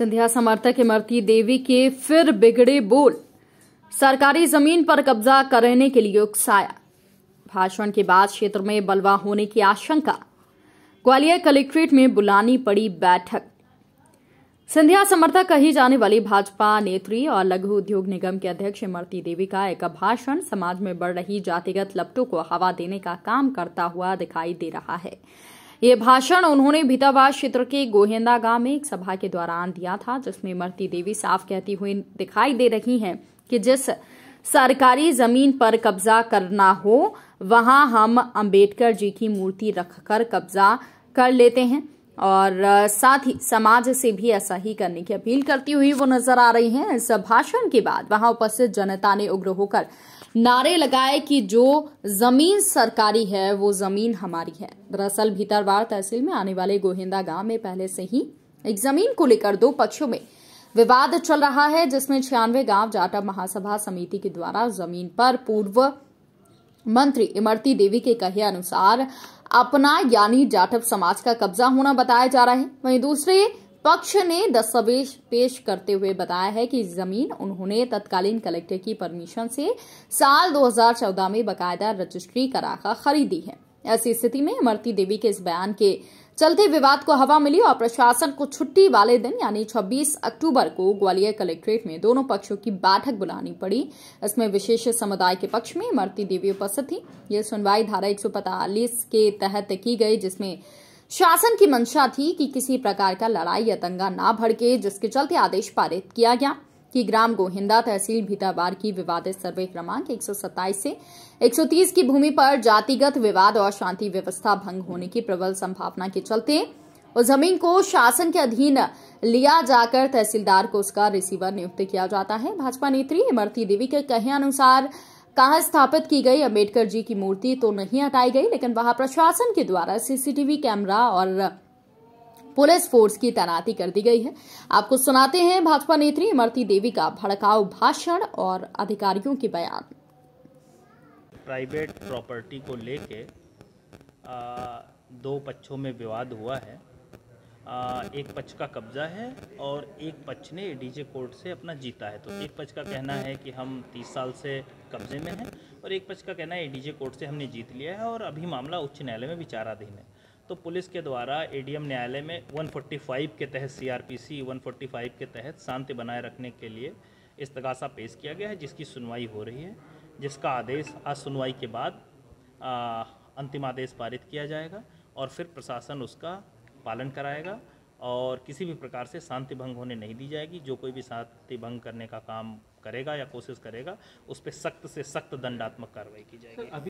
सिंधिया समर्थक इमरती देवी के फिर बिगड़े बोल सरकारी जमीन पर कब्जा करने के लिए उकसाया भाषण के बाद क्षेत्र में बलवा होने की आशंका ग्वालियर कलेक्ट्रेट में बुलानी पड़ी बैठक सिंधिया समर्थक कही जाने वाली भाजपा नेत्री और लघु उद्योग निगम के अध्यक्ष इमरती देवी का एक भाषण समाज में बढ़ रही जातिगत लपटों को हवा देने का काम करता हुआ दिखाई दे रहा है ये भाषण उन्होंने भितावास क्षेत्र के गोहेंदा गांव में एक सभा के दौरान दिया था जिसमें मरती देवी साफ कहती हुई दिखाई दे रही हैं कि जिस सरकारी जमीन पर कब्जा करना हो वहां हम अंबेडकर जी की मूर्ति रखकर कब्जा कर लेते हैं और साथ ही समाज से भी ऐसा ही करने की अपील करती हुई वो नजर आ रही हैं इस भाषण के बाद वहां उपस्थित जनता ने उग्र होकर नारे लगाए कि जो जमीन सरकारी है वो जमीन हमारी है दरअसल भीतरवार तहसील में आने वाले गोहिंदा गांव में पहले से ही एक जमीन को लेकर दो पक्षों में विवाद चल रहा है जिसमें छियानवे गांव जाटा महासभा समिति के द्वारा जमीन पर पूर्व मंत्री इमरती देवी के कहे अनुसार अपना यानी जाटव समाज का कब्जा होना बताया जा रहा है वहीं दूसरे पक्ष ने दस्तावेज पेश करते हुए बताया है कि जमीन उन्होंने तत्कालीन कलेक्टर की परमिशन से साल 2014 में बकायदा रजिस्ट्री कराकर खरीदी है ऐसी स्थिति में इमरती देवी के इस बयान के चलते विवाद को हवा मिली और प्रशासन को छुट्टी वाले दिन यानी 26 अक्टूबर को ग्वालियर कलेक्ट्रेट में दोनों पक्षों की बैठक बुलानी पड़ी इसमें विशेष समुदाय के पक्ष में इमरती देवी उपस्थित थी ये सुनवाई धारा एक के तहत की गई जिसमें शासन की मंशा थी कि किसी प्रकार का लड़ाई या दंगा ना भड़के जिसके चलते आदेश पारित किया गया कि ग्राम गोहिंदा तहसील भीताबार की विवादित सर्वे क्रमांक एक से 130 की भूमि पर जातिगत विवाद और शांति व्यवस्था भंग होने की प्रबल संभावना के चलते उस जमीन को शासन के अधीन लिया जाकर तहसीलदार को उसका रिसीवर नियुक्त किया जाता है भाजपा नेत्री इमरती देवी के कहे अनुसार कहां स्थापित की गई अम्बेडकर जी की मूर्ति तो नहीं हटाई गई लेकिन वहां प्रशासन के द्वारा सीसीटीवी कैमरा और पुलिस फोर्स की तैनाती कर दी गई है आपको सुनाते हैं भाजपा नेत्री इमरती देवी का भड़काऊ भाषण और अधिकारियों के बयान प्राइवेट प्रॉपर्टी को लेके दो पक्षों में विवाद हुआ है एक पक्ष का कब्जा है और एक पक्ष ने डीजे कोर्ट से अपना जीता है तो एक पक्ष का कहना है कि हम तीस साल से कब्जे में हैं और एक पक्ष का कहना है डीजे कोर्ट से हमने जीत लिया है और अभी मामला उच्च न्यायालय में विचाराधीन है तो पुलिस के द्वारा एडीएम न्यायालय में 145 के तहत सीआरपीसी 145 के तहत शांति बनाए रखने के लिए इस्तगासा पेश किया गया है जिसकी सुनवाई हो रही है जिसका आदेश आज सुनवाई के बाद अंतिम आदेश पारित किया जाएगा और फिर प्रशासन उसका पालन कराएगा और किसी भी प्रकार से शांति भंग होने नहीं दी जाएगी जो कोई भी शांति भंग करने का काम करेगा या कोशिश करेगा उस पर सख्त से सख्त दंडात्मक कार्रवाई की जाएगी